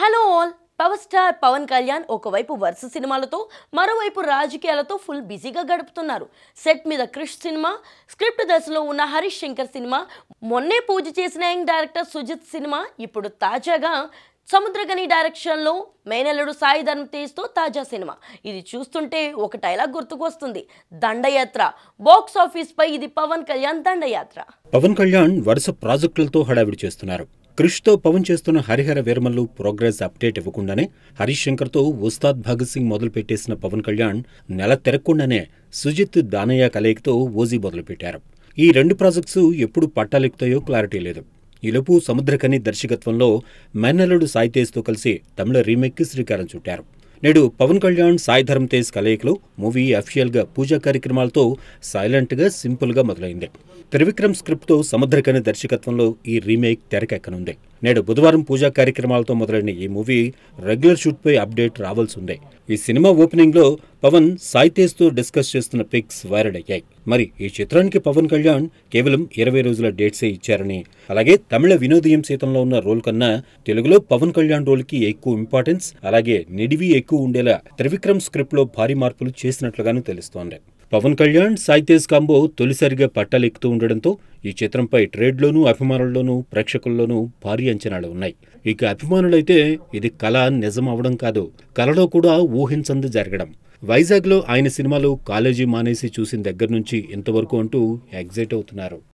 hello all power star Pawan Kalyan ఒకవైపు వరుస సినిమాలతో మరోవైపు రాజకీయాలతో ఫుల్ బిజీగా గడుపుతున్నారు సెట్ మీద క్రిష్ సినిమా స్క్రిప్ట్ దశలో ఉన్న హరీష్ శంకర్ సినిమా మొన్నే పూజ చేసిన యంగ్ డైరెక్టర్ సుజిత్ సినిమా ఇప్పుడు తాజాగా సముద్రగని డైరెక్షన్లో మేనల్లుడు సాయి ధర్మ తేజ్తో తాజా సినిమా ఇది చూస్తుంటే ఒక డైలాగ్ గుర్తుకొస్తుంది దండయాత్ర బాక్స్ ఆఫీస్ పై ఇది పవన్ కళ్యాణ్ దండయాత్ర పవన్ కళ్యాణ్ వరుస ప్రాజెక్టులతో హడావిడి చేస్తున్నారు కృష్తో పవన్ చేస్తున్న హరిహర వీరమల్లు ప్రోగ్రెస్ అప్డేట్ ఇవ్వకుండానే హరీష్ శంకర్తో ఉస్తాద్ భగత్ సింగ్ మొదలుపెట్టేసిన పవన్ కళ్యాణ్ నెల తిరగకుండానే సుజిత్ దానయ్య కలయికతో ఓజీ మొదలుపెట్టారు ఈ రెండు ప్రాజెక్ట్స్ ఎప్పుడు పట్టాలెక్కుతాయో క్లారిటీ లేదు ఇలుపు సముద్రకని దర్శకత్వంలో మెన్నలుడు సాయితేజ్తో కలిసి తమిళ రీమేక్కి శ్రీకారం చుట్టారు నేడు పవన్ కళ్యాణ్ సాయి ధరమ్ తేజ్ కలయికలో మూవీ అఫిషియల్గా పూజా కార్యక్రమాలతో సైలెంట్గా సింపుల్గా మొదలైంది త్రివిక్రమ్ స్క్రిప్ట్తో సముద్రకని దర్శకత్వంలో ఈ రీమేక్ తెరకెక్కనుంది నేడు బుధవారం పూజా కార్యక్రమాలతో మొదలైన ఈ మూవీ రెగ్యులర్ షూట్పై అప్డేట్ రావాల్సి ఉంది ఈ సినిమా ఓపెనింగ్లో పవన్ సాయి తేజ్తో డిస్కస్ చేస్తున్న పిక్స్ వైరల్ అయ్యాయి మరి ఈ చిత్రానికి పవన్ కళ్యాణ్ కేవలం ఇరవై రోజుల డేట్సే ఇచ్చారని అలాగే తమిళ వినోదయం సీతంలో ఉన్న రోల్ కన్నా తెలుగులో పవన్ కళ్యాణ్ రోల్కి ఎక్కువ ఇంపార్టెన్స్ అలాగే నిడివి ఎక్కువ ఉండేలా త్రివిక్రమ్ స్క్రిప్ట్లో భారీ మార్పులు చేసినట్లుగాను తెలుస్తోంది పవన్ కళ్యాణ్ సాయితేజ్ కాంబో తొలిసారిగా ఎక్కుతూ ఉండడంతో ఈ చిత్రంపై ట్రేడ్లోనూ అభిమానుల్లోనూ ప్రేక్షకుల్లోనూ భారీ అంచనాలు ఉన్నాయి ఇక అభిమానులైతే ఇది కళ నిజం అవడం కాదు కళలో కూడా ఊహించంది జరగడం వైజాగ్లో ఆయన సినిమాలు కాలేజీ మానేసి చూసిన దగ్గర నుంచి ఇంతవరకు అంటూ ఎగ్జైట్ అవుతున్నారు